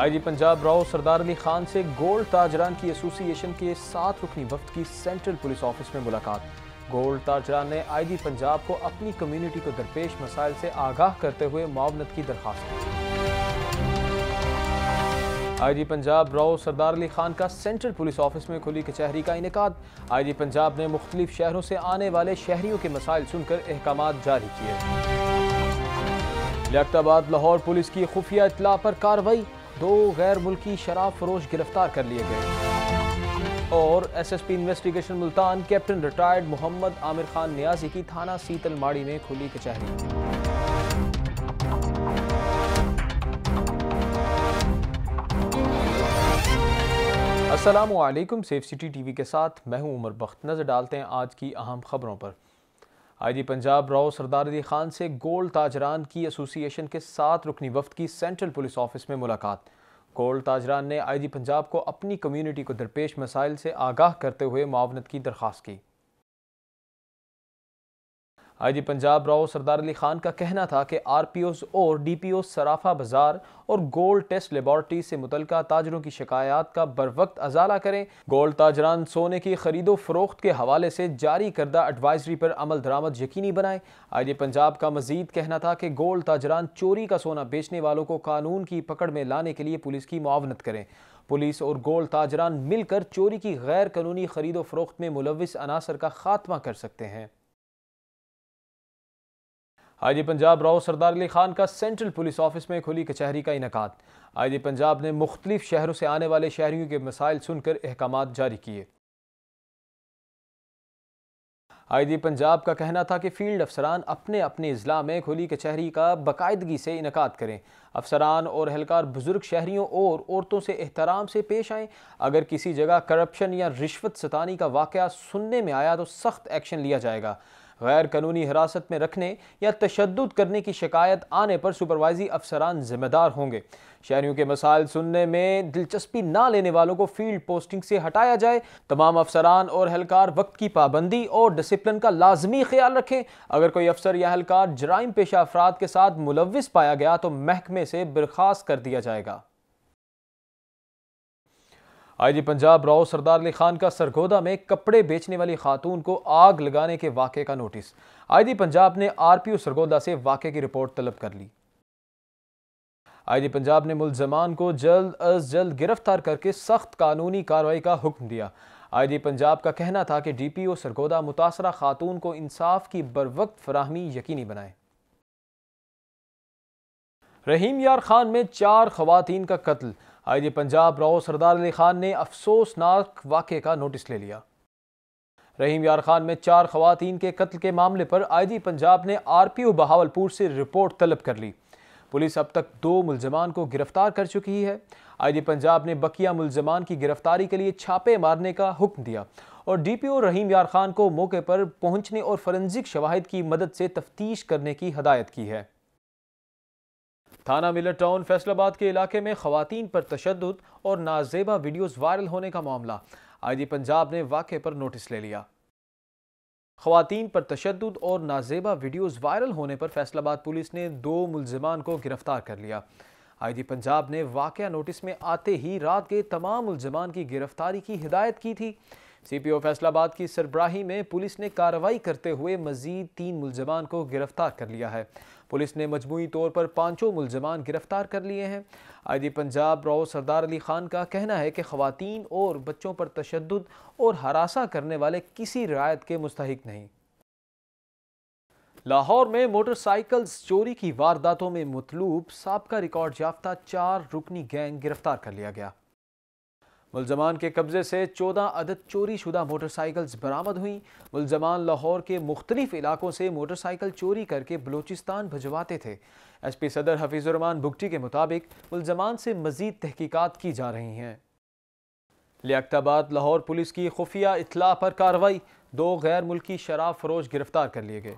IG Punjab Rao Sardar Ali Khan से gold ताजरान की association के सात रुकनी वक्त की सेंट्रल पुलिस ऑफिस में मुलाकात गोल्ड ताजरान ने आईजी पंजाब को अपनी कम्युनिटी को दरपेश मसाइल से आगाह करते हुए मावनत की दरखास्त की आईजी पंजाब राव सरदार अली खान का सेंट्रल पुलिस ऑफिस में खुली कचहरी का इनका आईजी पंजाब ने मुख्तलिफ शहरों से आने वाले शहरियों के मसाइल सुनकर अहकाम जारी किए लियाबाद लाहौर पुलिस की खुफिया इतला पर कार्रवाई दो गैर मुल्की शराब फरोश गिरफ्तार कर लिए गए और S S P investigation Multan captain retired Mohammad Aamir Khan Niazi की थाना सीतल माड़ी में खुली कचहरी असलम सेफ सिटी टीवी के साथ मैं हूं उमर बख्त नज़र डालते हैं आज की अहम खबरों पर आईजी पंजाब राव सरदार अली खान से गोल्ड ताजरान की एसोसिएशन के सात रुकनी वफद की सेंट्रल पुलिस ऑफिस में मुलाकात गोल्ड ताजरान ने आईजी पंजाब को अपनी कम्यूनिटी को दरपेश मसाइल से आगाह करते हुए मावनत की दरख्वास्त की आईजी पंजाब राव सरदार अली खान का कहना था कि आरपीओस और डीपीओ सराफा बाजार और गोल्ड टेस्ट लेबॉरटरी से मुतलक ताजरों की शिकायत का बर वक्त अजाला करें गोल्ड ताजरान सोने की खरीदो फरोख्त के हवाले से जारी करदा एडवाइजरी पर अमल दरामद यकीनी बनाएं आईजी पंजाब का मजीद कहना था कि गोल्ड ताजरान चोरी का सोना बेचने वालों को कानून की पकड़ में लाने के लिए पुलिस की मुआवनत करें पुलिस और गोल्ड ताजरान मिलकर चोरी की गैर कानूनी खरीदो फरोख्त में मुलविस अनासर का खात्मा कर सकते हैं आई जी पंजाब राव सरदार अली खान का सेंट्रल पुलिस ऑफिस में खुली कचहरी का इनका आई जी पंजाब ने मुख्तलिफ शहरों से आने वाले शहरियों के मसाइल सुनकर अहकाम जारी किए आई जी पंजाब का कहना था कि फील्ड अफसरान अपने अपने अजला में खुली कचहरी का बाकायदगी से इनका करें अफसरान और अहलकार बुजुर्ग शहरीों और औरतों से एहतराम से पेश आएँ अगर किसी जगह करप्शन या रिश्वत सतानी का वाक़ सुनने में आया तो सख्त एक्शन लिया जाएगा गैर कानूनी हिरासत में रखने या तशद करने की शिकायत आने पर सुपरवाइजी अफसरान जिम्मेदार होंगे शहरीों के मसाइल सुनने में दिलचस्पी ना लेने वालों को फील्ड पोस्टिंग से हटाया जाए तमाम अफसरान और एहलकार वक्त की पाबंदी और डिसिप्लिन का लाजमी ख्याल रखें अगर कोई अफसर या एहलकार जराइम पेशा अफराद के साथ मुलविस पाया गया तो महकमे से बर्खास्त कर दिया जाएगा आईजी पंजाब राव सरदार अली खान का सरगोदा में कपड़े बेचने वाली खातून को आग लगाने के वाक़े का नोटिस आईजी पंजाब ने आरपीओ सरगोदा से वाक़े की रिपोर्ट तलब कर ली आईजी पंजाब ने मुलजमान को जल्द अज जल्द गिरफ्तार करके सख्त कानूनी कार्रवाई का हुक्म दिया आईजी पंजाब का कहना था कि डी पी ओ सरगोदा मुतासरा खातून को इंसाफ की बरवक्त फराहमी यकीनी बनाए रहीम यार खान में चार खवतिन का कत्ल आई जी पंजाब राव सरदार अली खान ने अफसोसनाक वाक़े का नोटिस ले लिया रहीम यार खान में चार खवतिन के कत्ल के मामले पर आई जी पंजाब ने आर पी ओ बहावलपुर से रिपोर्ट तलब कर ली पुलिस अब तक दो मुलजमान को गिरफ्तार कर चुकी है आई जी पंजाब ने बकिया मुलजमान की गिरफ्तारी के लिए छापे मारने का हुक्म दिया और डी पी ओ रहीम यार खान को मौके पर पहुंचने और फॉरेंसिक शवाहद की मदद से तफ्तीश करने की हदायत की है थाना मिलर टाउन फैसलाबाद के इलाके में खातन पर तशद और नाजेबा वीडियोज वायरल होने का मामला आईजी पंजाब ने वाक़े पर नोटिस ले लिया खवतान पर तशद और नाजेबा वीडियोज वायरल होने पर फैसलाबाद पुलिस ने दो मुलजमान को गिरफ्तार कर लिया आईजी पंजाब ने वाक़ नोटिस में आते ही रात के तमाम मुलजमान की गिरफ्तारी की हिदायत की थी सी पी ओ फैसलाबाद की सरबराही में पुलिस ने कार्रवाई करते हुए मजीद तीन मुलजमान को गिरफ्तार कर लिया है पुलिस ने मजमू तौर पर पाँचों मुलजमान गिरफ्तार कर लिए हैं आई जी पंजाब राव सरदार अली खान का कहना है कि खातन और बच्चों पर तशद और हरासा करने वाले किसी रियायत के मुस्तक नहीं लाहौर में मोटरसाइकिल्स चोरी की वारदातों में मतलूब सबका रिकॉर्ड याफ्ता चार रुकनी गैंग गिरफ्तार कर लिया गया मुलजमान के कब्जे से चौदह अदद चोरी शुदा मोटरसाइकिल्स बरामद हुई मुलजमान लाहौर के मुख्तलिफ इलाकों से मोटरसाइकिल चोरी करके बलोचिस्तान भिजवाते थे एस पी सदर हफीजुररमान भुगटी के मुताबिक मुलजमान से मजीद तहकीकत की जा रही हैं लियाबाद लाहौर पुलिस की खुफिया इतला पर कार्रवाई दो गैर मुल्की शराब फरोश गिरफ्तार कर लिए गए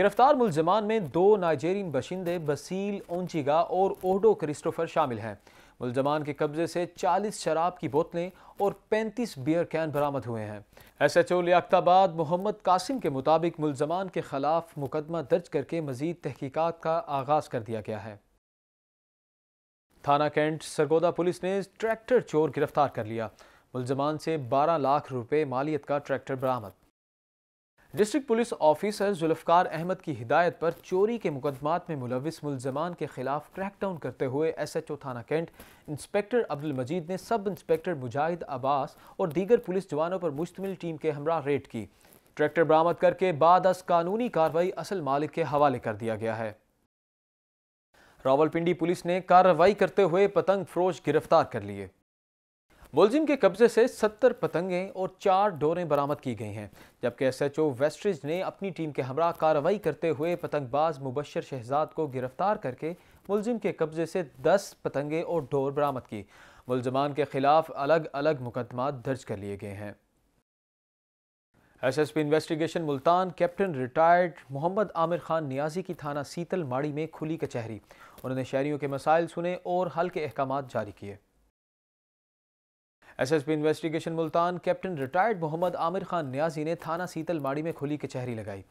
गिरफ्तार मुलजमान में दो नाइजेरियन बशिंदे बसील ओंचिगा और ओडो क्रिस्टोफर शामिल हैं मुलजमान के कब्जे से 40 शराब की बोतलें और 35 बियर कैन बरामद हुए हैं एस एच ओ लियाबाद मोहम्मद कासिम के मुताबिक मुलजमान के खिलाफ मुकदमा दर्ज करके मजीद तहकीकत का आगाज कर दिया गया है थाना कैंट सरगोदा पुलिस ने ट्रैक्टर चोर गिरफ्तार कर लिया मुलजमान से 12 लाख रुपए मालियत का ट्रैक्टर बरामद district police officer Zulfiqar Ahmad की हिदायत पर चोरी के मुकदमात में मुलविस मुलजमान के खिलाफ क्रैकडाउन करते हुए एस एच ओ थाना कैंट इंस्पेक्टर अब्दुल मजीद ने सब इंस्पेक्टर मुजाहिद अब्बास और दीगर पुलिस जवानों पर मुश्तमिल टीम के हमरा रेड की ट्रैक्टर बरामद करके बाद अस कानूनी कार्रवाई असल मालिक के हवाले कर दिया गया है रावलपिंडी पुलिस ने कार्रवाई करते हुए पतंग फरोश गिरफ्तार कर लिए मुलजिम के कब्जे से 70 पतंगें और चार डोरें बरामद की गई हैं जबकि एस एच ओ वेस्ट्रिज ने अपनी टीम के हमरा कार्रवाई करते हुए पतंगबाज मुबशर शहजाद को गिरफ्तार करके मुलजिम के कब्जे से 10 पतंगे और डोर बरामद की मुलजमान के खिलाफ अलग अलग मुकदमा दर्ज कर लिए गए हैं S S P investigation Multan captain retired Mohammad Aamir Khan Niazi की थाना सीतल माड़ी में खुली कचहरी उन्होंने शहरियों के मसाइल सुने और हल के अहकाम जारी किए SSP investigation Multan captain retired Mohammad Aamir Khan Niazi ने थाना सीतल माड़ी में खुली कचहरी लगाई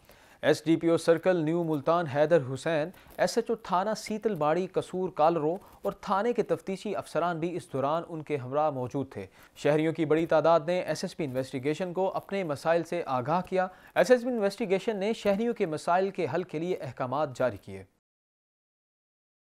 SDPO circle new Multan Haider Hussain SHO थाना सीतल माड़ी कसूर कालरो और थाने के तफ्तीशी अफसरान भी इस दौरान उनके हमरा मौजूद थे शहरियों की बड़ी तादाद ने एसएसपी इन्वेस्टिगेशन को अपने मसाइल से आगाह किया एसएसपी इन्वेस्टिगेशन ने शहरियों के मसाइल के हल के लिए अहकाम जारी किए